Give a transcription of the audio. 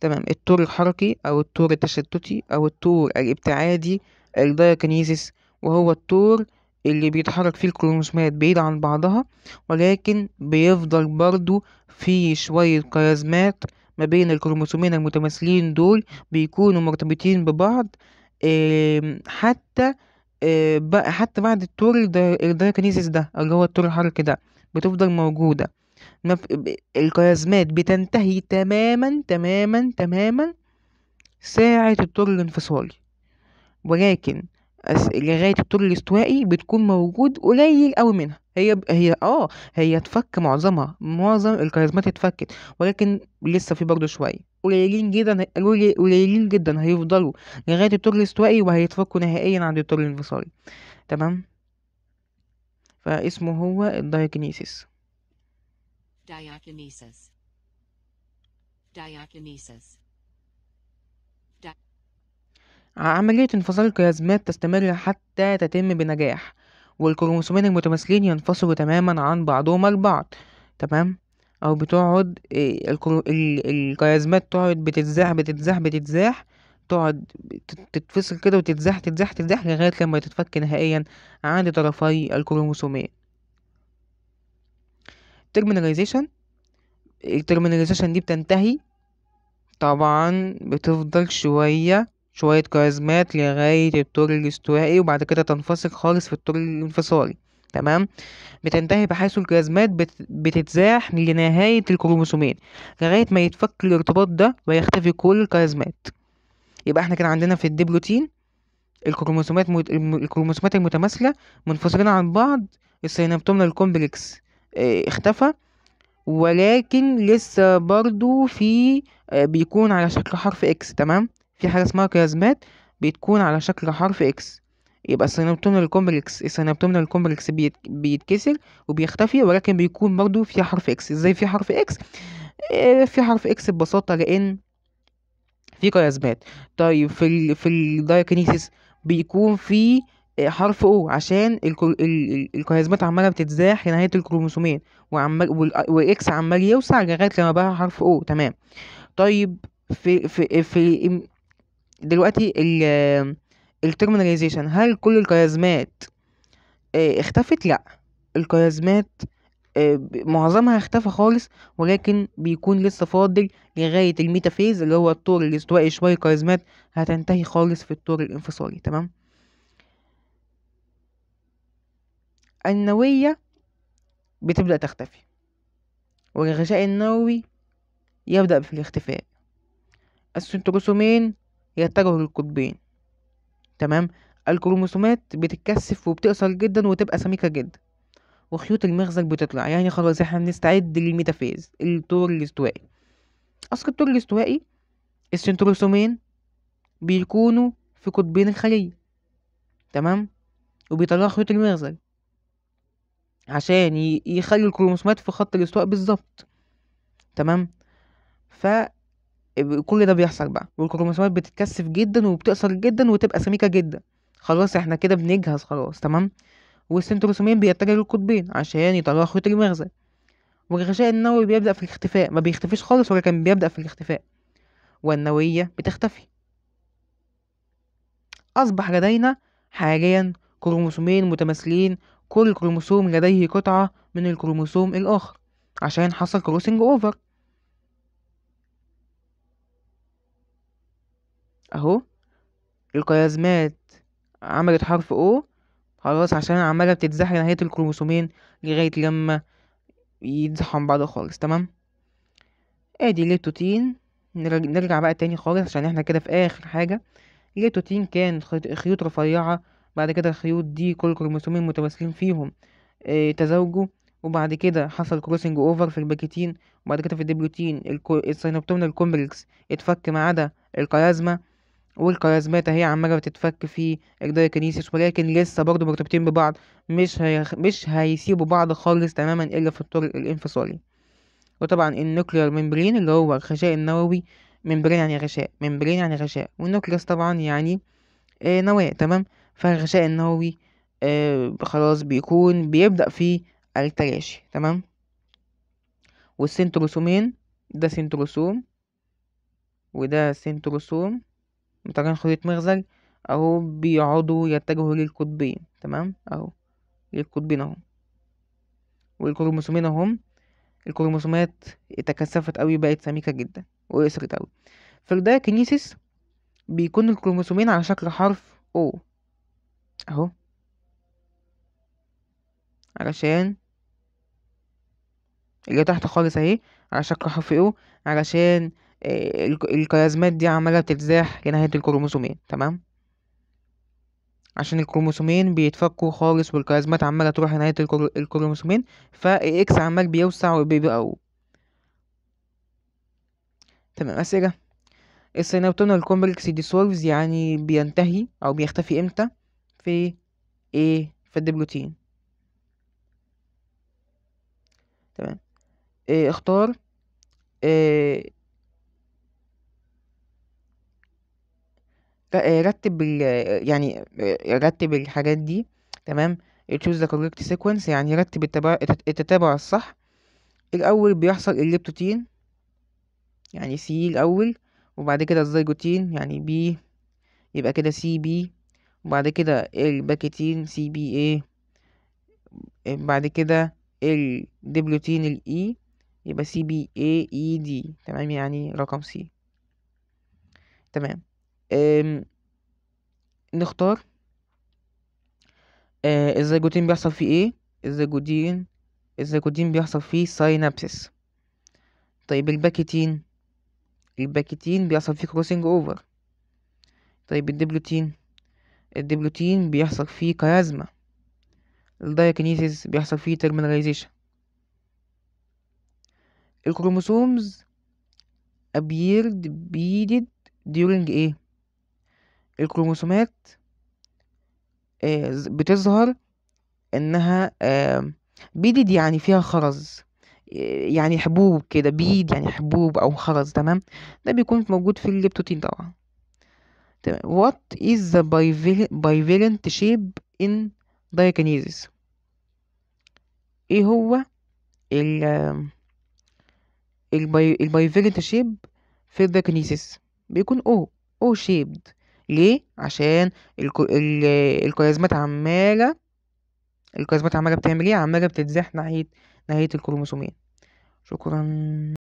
تمام الطور الحركي أو الطور التشتتي أو الطور الابتعادي الدايكنيزيس وهو الطور اللي بيتحرك فيه الكروموسومات بعيد عن بعضها ولكن بيفضل برضو في شوية كيازمات ما بين الكروموسومين المتماثلين دول بيكونوا مرتبطين ببعض حتى آه، حتى بعد التور الدايكنيزيس ده اللي هو التور الحركي ده بتفضل موجودة القيازمات بتنتهي تماما تماما تماما ساعة الطول الانفصالي ولكن لغاية الطول الاستوائي بتكون موجود قليل أوي منها هي ب... هي اه هي اتفك معظمها معظم الكاريزمات اتفكت ولكن لسه في برضه شويه قليلين جدا قليلين جدا هيفضلوا لغايه الطول الاستوائي وهيتفكوا نهائيا عند الطول الانفصالي تمام فاسمه هو الدايكنيسيس Diakinesis. Diakinesis. Di عملية انفصال الكلازمات تستمر حتى تتم بنجاح والكروموسومين المتماثلين ينفصلوا تماما عن بعضهم البعض تمام أو بتقعد إيه، الكرو... الكلازمات تقعد بتتزاح بتتزاح بتتزاح تقعد تتفصل كده وتتزاح تتزاح تتزاح لغاية لما تتفك نهائيا عند طرفي الكروموسومين terminalization الترميناليزيشن دي بتنتهي طبعا بتفضل شوية شوية كاريزمات لغاية الطور الاستوائي وبعد كده تنفصل خالص في الطور الانفصالي تمام بتنتهي بحيث الكلازمات بت... بتتزاح لنهاية الكروموسومين لغاية ما يتفك الارتباط ده ويختفي كل الكلازمات يبقى احنا كان عندنا في الدي الكروموسومات مت... الكروموسومات المتماثلة منفصلين عن بعض السينابتومنال كومبلكس آه، اختفى ولكن لسه برضو في آه، بيكون على شكل حرف اكس تمام في حاجة اسمها كيازمات بتكون على شكل حرف اكس يبقى السينابتون الكومبلكس السينابتون الكومبلكس بيت بيتكسر وبيختفي ولكن بيكون برضو في حرف اكس ازاي في حرف اكس آه، في حرف اكس ببساطة لان في كيازمات طيب في ال في الدايكنيسيس بيكون في آه، حرف او عشان الكر... عماله بتتزاح لنهايه الكروموسومين وعمال والاكس آه، عمال يوسع لغايه لما بقى حرف او تمام طيب في في في دلوقتي ال... آه، الترميناليزيشن هل كل الكواريزمات اختفت لا الكواريزمات معظمها اختفى خالص ولكن بيكون لسه فاضل لغاية الميتافيز اللي هو الطور الاستوائي شوية كاريزمات هتنتهي خالص في الطور الانفصالي تمام النوية بتبدأ تختفي والغشاء النووي يبدأ في الاختفاء السنتروسومين يتجه للقطبين تمام الكروموسومات بتتكثف وبتقصر جدا وتبقى سميكة جدا وخيوط المخزن بتطلع يعني خلاص احنا بنستعد للميتافيز الطور الاستوائي اصل الطور الاستوائي السنتروسومين بيكونوا في قطبين الخلية تمام وبيطلعوا خيوط المغزل عشان ي- الكروموسومات في خط الاستواء بالظبط تمام ف كل ده بيحصل بقى والكروموسومات بتتكثف جدا وبتقصر جدا وتبقى سميكه جدا خلاص احنا كده بنجهز خلاص تمام والسنتروسومين بيتجه للقطبين عشان يطلعوا خيوط المغزى والغشاء النووي بيبدأ في الاختفاء ما بيختفيش خالص ولا كان بيبدأ في الاختفاء والنووية بتختفي أصبح لدينا حاليا كروموسومين متماثلين كل كروموسوم لديه قطعة من الكروموسوم الآخر عشان حصل كروسنج أوفر أهو القيازمات عملت حرف O خلاص عشان عمالة بتتزحلق نهاية الكروموسومين لغاية لما يتزحلقوا عن بعض خالص تمام ادي ليتوتين نرجع بقى تاني خالص عشان احنا كده في اخر حاجة ليتوتين كان خيوط رفيعة بعد كده الخيوط دي كل كروموسومين متماثلين فيهم آه، تزاوجوا وبعد كده حصل كروسنج اوفر في الباكيتين وبعد كده في الديبروتين السينوبتومنال كومبلكس اتفك ما عدا القيازما والقيازماتا هي عماله بتتفك في الدايكنيسيس ولكن لسه برضه مرتبطين ببعض مش هي... مش هيسيبوا بعض خالص تماما الا في الطور الانفصالي وطبعا النوكليار ميمبرين اللي هو الغشاء النووي ميمبرين يعني غشاء ميمبرين يعني غشاء والنوكليس طبعا يعني آه، نواة تمام فالغشاء النووي آه، خلاص بيكون بيبدأ في التلاشي تمام والسنتروسومين ده سنتروسوم وده سنتروسوم متقن خليط مغزل اهو بيقعدوا يتجهوا للقطبين تمام اهو للقطبين اهو والكروموسومين اهم الكروموسومات اتكثفت قوي بقت سميكة جدا وقصرت قوي في الدايكنيسيس بيكون الكروموسومين على شكل حرف O أهو. علشان اللي تحت خالص أهي، علشان كحرف O علشان آآ دي عمّالة بتتزاح لنهاية الكروموسومين تمام؟ عشان الكروموسومين بيتفكّوا خالص والكلاسمات عمّالة تروح لنهاية الكروموسومين الكروموسومين فالإكس عمّال بيوسع وبيبقى O. تمام أسئلة السينابتونال كومبلكس dissolves يعني بينتهي أو بيختفي إمتى؟ في ايه في الدبلوتين تمام إيه اختار إيه رتب ال يعني آه، رتب الحاجات دي تمام choose the correct sequence يعني رتب التبع التتابع الصح الأول بيحصل الليبتوتين يعني سي الأول وبعد كده الزيجوتين يعني بي يبقى كده سي بي بعد كده الباكيتين سي بي اي بعد كده الدبلوتين الاي يبقى سي بي اي اي دي تمام يعني رقم سي تمام نختار آه، الزيجوتين بيحصل فيه ايه الزيجوتين الزيجوتين بيحصل فيه ساينابسس طيب الباكيتين الباكيتين بيحصل فيه كروسنج اوفر طيب الدبلوتين الديبلوتين بيحصل فيه كيازما الدايكنيسيس بيحصل فيه ترميناليزيشن الكروموسومز appeared beaded during ايه الكروموسومات آه، بتظهر انها بيدد يعني فيها خرز يعني حبوب كده بيد يعني حبوب او خرز تمام ده بيكون موجود في الليبتوتين طبعا what is the bivalent shape in diakinesis ايه هو ال bivalent shape في diakinesis بيكون او او شيبد ليه عشان الكويزمات عماله الكويزمات عماله بتعمل ايه عماله بتتزاح ناحيه ناحيه الكروموسومين شكرا